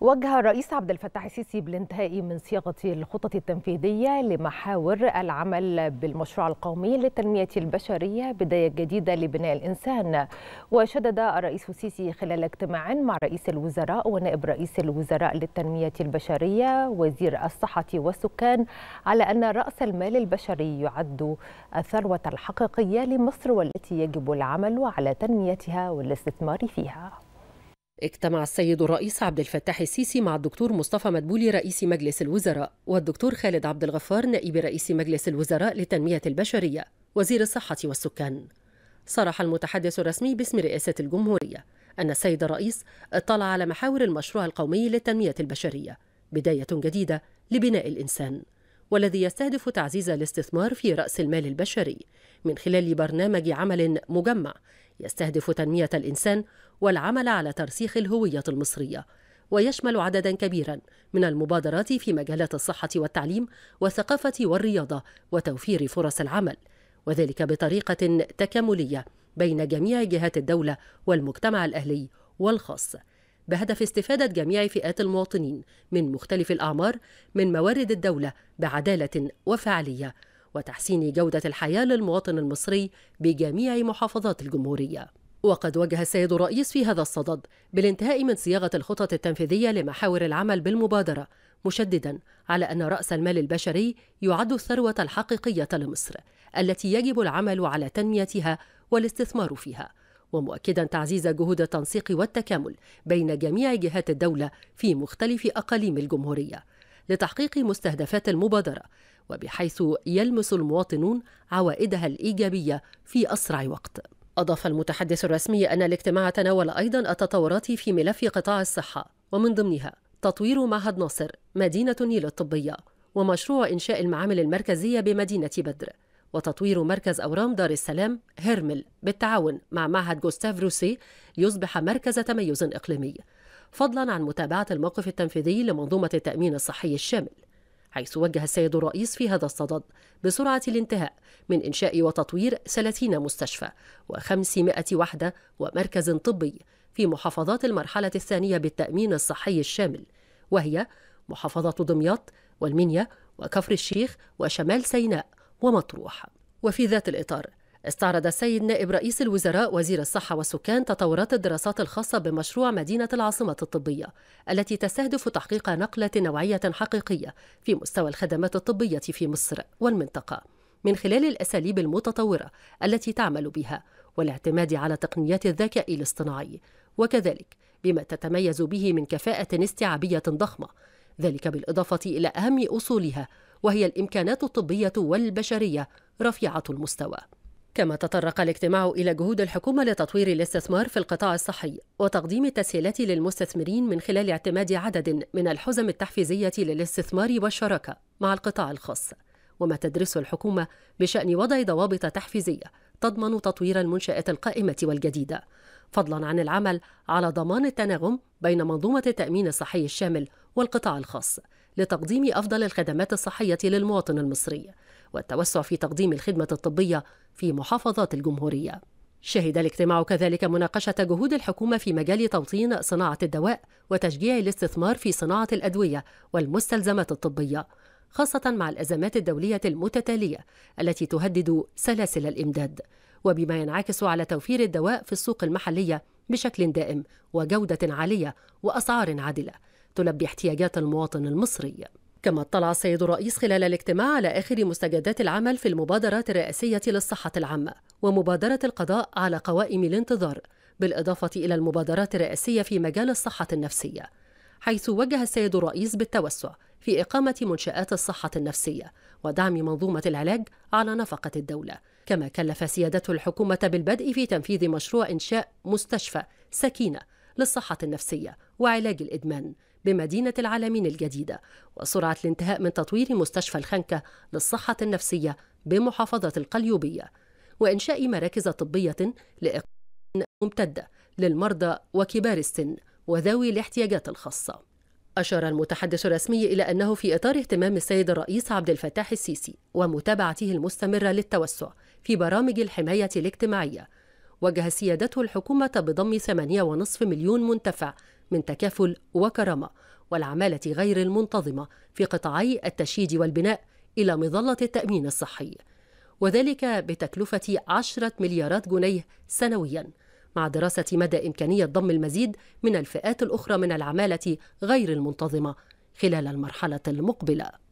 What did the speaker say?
وجه الرئيس عبد الفتاح السيسي بالانتهاء من صياغه الخطط التنفيذيه لمحاور العمل بالمشروع القومي للتنميه البشريه بدايه جديده لبناء الانسان وشدد الرئيس السيسي خلال اجتماع مع رئيس الوزراء ونائب رئيس الوزراء للتنميه البشريه وزير الصحه والسكان على ان راس المال البشري يعد الثروه الحقيقيه لمصر والتي يجب العمل على تنميتها والاستثمار فيها اجتمع السيد الرئيس عبد الفتاح السيسي مع الدكتور مصطفى مدبولي رئيس مجلس الوزراء والدكتور خالد عبد الغفار نائب رئيس مجلس الوزراء للتنمية البشرية وزير الصحة والسكان صرح المتحدث الرسمي باسم رئاسة الجمهورية أن السيد الرئيس اطلع على محاور المشروع القومي للتنمية البشرية بداية جديدة لبناء الإنسان والذي يستهدف تعزيز الاستثمار في رأس المال البشري من خلال برنامج عمل مجمع يستهدف تنمية الإنسان والعمل على ترسيخ الهوية المصرية ويشمل عددا كبيرا من المبادرات في مجالات الصحة والتعليم والثقافة والرياضة وتوفير فرص العمل وذلك بطريقة تكاملية بين جميع جهات الدولة والمجتمع الأهلي والخاص بهدف استفادة جميع فئات المواطنين من مختلف الأعمار من موارد الدولة بعدالة وفعالية وتحسين جودة الحياة للمواطن المصري بجميع محافظات الجمهورية وقد وجه السيد الرئيس في هذا الصدد بالانتهاء من صياغة الخطط التنفيذية لمحاور العمل بالمبادرة مشددا على أن رأس المال البشري يعد الثروة الحقيقية لمصر التي يجب العمل على تنميتها والاستثمار فيها ومؤكدا تعزيز جهود التنسيق والتكامل بين جميع جهات الدولة في مختلف أقاليم الجمهورية لتحقيق مستهدفات المبادرة وبحيث يلمس المواطنون عوائدها الإيجابية في أسرع وقت أضاف المتحدث الرسمي أن الاجتماع تناول أيضا التطورات في ملف قطاع الصحة ومن ضمنها تطوير معهد ناصر مدينة النيل الطبية ومشروع إنشاء المعامل المركزية بمدينة بدر وتطوير مركز أورام دار السلام هرمل بالتعاون مع معهد جوستاف روسي ليصبح مركز تميز إقليمي فضلا عن متابعة الموقف التنفيذي لمنظومة التأمين الصحي الشامل حيث وجه السيد الرئيس في هذا الصدد بسرعة الانتهاء من إنشاء وتطوير 30 مستشفى و500 وحدة ومركز طبي في محافظات المرحلة الثانية بالتأمين الصحي الشامل وهي محافظات دمياط والمنيا وكفر الشيخ وشمال سيناء ومطروح وفي ذات الإطار استعرض السيد نائب رئيس الوزراء وزير الصحة والسكان تطورات الدراسات الخاصة بمشروع مدينة العاصمة الطبية التي تستهدف تحقيق نقلة نوعية حقيقية في مستوى الخدمات الطبية في مصر والمنطقة من خلال الأساليب المتطورة التي تعمل بها والاعتماد على تقنيات الذكاء الاصطناعي وكذلك بما تتميز به من كفاءة استيعابية ضخمة ذلك بالإضافة إلى أهم أصولها وهي الإمكانات الطبية والبشرية رفيعة المستوى كما تطرق الاجتماع إلى جهود الحكومة لتطوير الاستثمار في القطاع الصحي وتقديم التسهيلات للمستثمرين من خلال اعتماد عدد من الحزم التحفيزية للاستثمار والشراكة مع القطاع الخاص وما تدرسه الحكومة بشأن وضع ضوابط تحفيزية تضمن تطوير المنشآت القائمة والجديدة فضلا عن العمل على ضمان التناغم بين منظومة التأمين الصحي الشامل والقطاع الخاص لتقديم أفضل الخدمات الصحية للمواطن المصري والتوسع في تقديم الخدمة الطبية في محافظات الجمهورية. شهد الاجتماع كذلك مناقشة جهود الحكومة في مجال توطين صناعة الدواء وتشجيع الاستثمار في صناعة الأدوية والمستلزمات الطبية، خاصة مع الأزمات الدولية المتتالية التي تهدد سلاسل الإمداد، وبما ينعكس على توفير الدواء في السوق المحلية بشكل دائم وجودة عالية وأسعار عادلة تلبي احتياجات المواطن المصري. كما اطلع السيد الرئيس خلال الاجتماع على آخر مستجدات العمل في المبادرات الرئاسية للصحة العامة ومبادرة القضاء على قوائم الانتظار بالإضافة إلى المبادرات الرئاسية في مجال الصحة النفسية حيث وجه السيد الرئيس بالتوسع في إقامة منشآت الصحة النفسية ودعم منظومة العلاج على نفقة الدولة كما كلف سيادته الحكومة بالبدء في تنفيذ مشروع إنشاء مستشفى سكينة للصحة النفسية وعلاج الإدمان بمدينة العالمين الجديدة وسرعة الانتهاء من تطوير مستشفى الخنكة للصحة النفسية بمحافظة القليوبية وإنشاء مراكز طبية لإقامة ممتدة للمرضى وكبار السن وذوي الاحتياجات الخاصة أشار المتحدث الرسمي إلى أنه في إطار اهتمام السيد الرئيس عبد الفتاح السيسي ومتابعته المستمرة للتوسع في برامج الحماية الاجتماعية وجه سيادته الحكومة بضم 8.5 مليون منتفع من تكافل وكرامة والعمالة غير المنتظمة في قطاعي التشييد والبناء إلى مظلة التأمين الصحي وذلك بتكلفة عشرة مليارات جنيه سنوياً مع دراسة مدى إمكانية ضم المزيد من الفئات الأخرى من العمالة غير المنتظمة خلال المرحلة المقبلة